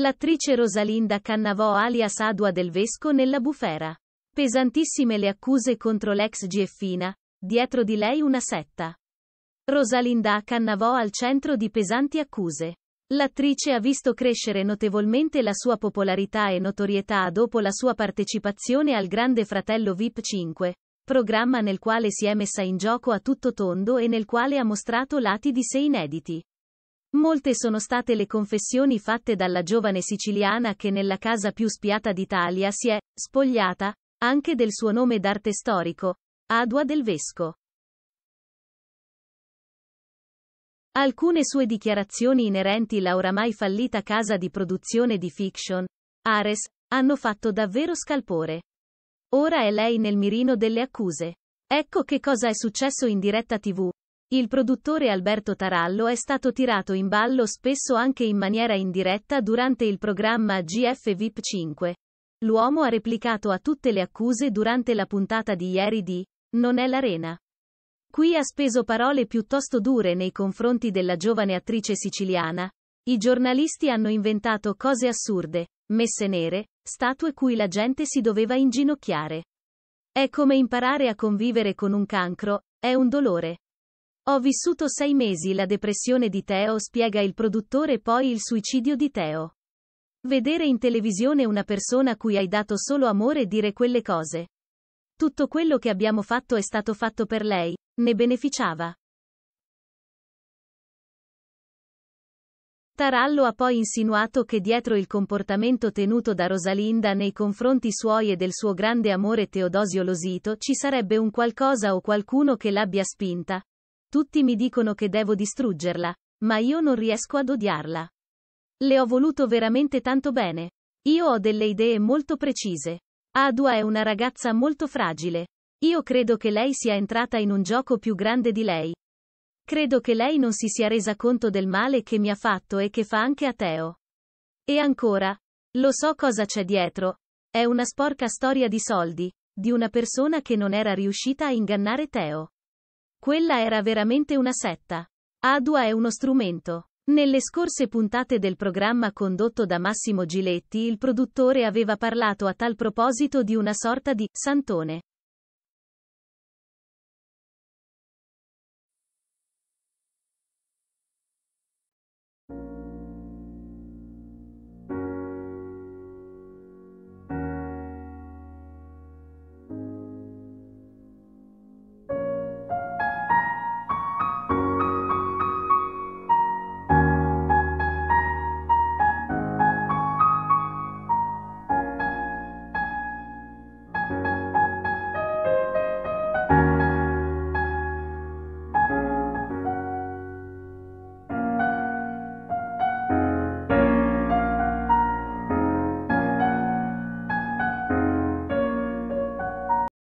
L'attrice Rosalinda cannavò alias Adua del Vesco nella bufera. Pesantissime le accuse contro l'ex GFina, dietro di lei una setta. Rosalinda cannavò al centro di pesanti accuse. L'attrice ha visto crescere notevolmente la sua popolarità e notorietà dopo la sua partecipazione al Grande Fratello VIP 5, programma nel quale si è messa in gioco a tutto tondo e nel quale ha mostrato lati di sé inediti. Molte sono state le confessioni fatte dalla giovane siciliana che nella casa più spiata d'Italia si è spogliata anche del suo nome d'arte storico, Adua del Vesco. Alcune sue dichiarazioni inerenti la oramai fallita casa di produzione di fiction, Ares, hanno fatto davvero scalpore. Ora è lei nel mirino delle accuse. Ecco che cosa è successo in diretta tv, il produttore Alberto Tarallo è stato tirato in ballo spesso anche in maniera indiretta durante il programma GF VIP 5. L'uomo ha replicato a tutte le accuse durante la puntata di ieri di Non è l'arena. Qui ha speso parole piuttosto dure nei confronti della giovane attrice siciliana. I giornalisti hanno inventato cose assurde, messe nere, statue cui la gente si doveva inginocchiare. È come imparare a convivere con un cancro, è un dolore. Ho vissuto sei mesi la depressione di Teo spiega il produttore poi il suicidio di Teo. Vedere in televisione una persona cui hai dato solo amore dire quelle cose. Tutto quello che abbiamo fatto è stato fatto per lei, ne beneficiava. Tarallo ha poi insinuato che dietro il comportamento tenuto da Rosalinda nei confronti suoi e del suo grande amore Teodosio Losito ci sarebbe un qualcosa o qualcuno che l'abbia spinta, tutti mi dicono che devo distruggerla, ma io non riesco ad odiarla. Le ho voluto veramente tanto bene. Io ho delle idee molto precise. Adua è una ragazza molto fragile. Io credo che lei sia entrata in un gioco più grande di lei. Credo che lei non si sia resa conto del male che mi ha fatto e che fa anche a Teo. E ancora, lo so cosa c'è dietro. È una sporca storia di soldi, di una persona che non era riuscita a ingannare Teo. Quella era veramente una setta. Adua è uno strumento. Nelle scorse puntate del programma condotto da Massimo Giletti il produttore aveva parlato a tal proposito di una sorta di santone.